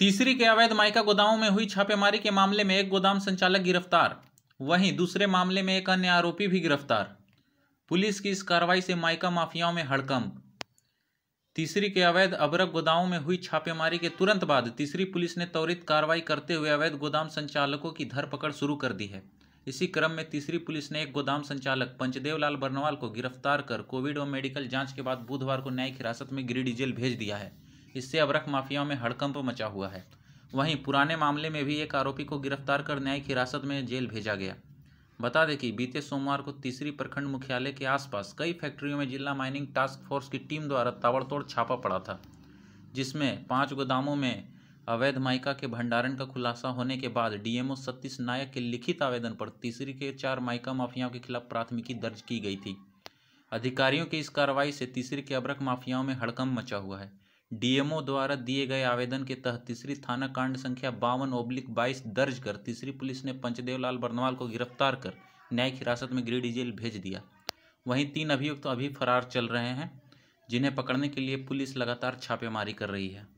तीसरी के अवैध माइका गोदामों में हुई छापेमारी के मामले में एक गोदाम संचालक गिरफ्तार वहीं दूसरे मामले में एक अन्य आरोपी भी गिरफ्तार पुलिस की इस कार्रवाई से माइका माफियाओं में हड़कंप तीसरी के अवैध अबरक गोदामों में हुई छापेमारी के तुरंत बाद तीसरी पुलिस ने त्वरित कार्रवाई करते हुए अवैध गोदाम संचालकों की धरपकड़ शुरू कर दी है इसी क्रम में तीसरी पुलिस ने एक गोदाम संचालक पंचदेव लाल बर्नवाल को गिरफ्तार कर कोविड और मेडिकल जांच के बाद बुधवार को न्यायिक हिरासत में गिरिडीह जेल भेज दिया है इससे अबरख माफियाओं में हड़कंप मचा हुआ है वहीं पुराने मामले में भी एक आरोपी को गिरफ्तार कर न्यायिक हिरासत में जेल भेजा गया बता दें कि बीते सोमवार को तीसरी प्रखंड मुख्यालय के आसपास कई फैक्ट्रियों में जिला माइनिंग टास्क फोर्स की टीम द्वारा ताबड़तोड़ छापा पड़ा था जिसमें पांच गोदामों में अवैध माइका के भंडारण का खुलासा होने के बाद डीएमओ सतीश नायक के लिखित आवेदन पर तीसरी के चार माइका माफियाओं के खिलाफ प्राथमिकी दर्ज की गई थी अधिकारियों की इस कार्रवाई से तीसरी के अबरक माफियाओं में हड़कम मचा हुआ है डीएमओ द्वारा दिए गए आवेदन के तहत तीसरी थाना कांड संख्या बावन ओब्लिक बाईस दर्ज कर तीसरी पुलिस ने पंचदेवलाल बर्नवाल को गिरफ्तार कर न्यायिक हिरासत में गिरिडीह जेल भेज दिया वहीं तीन अभियुक्त तो अभी फरार चल रहे हैं जिन्हें पकड़ने के लिए पुलिस लगातार छापेमारी कर रही है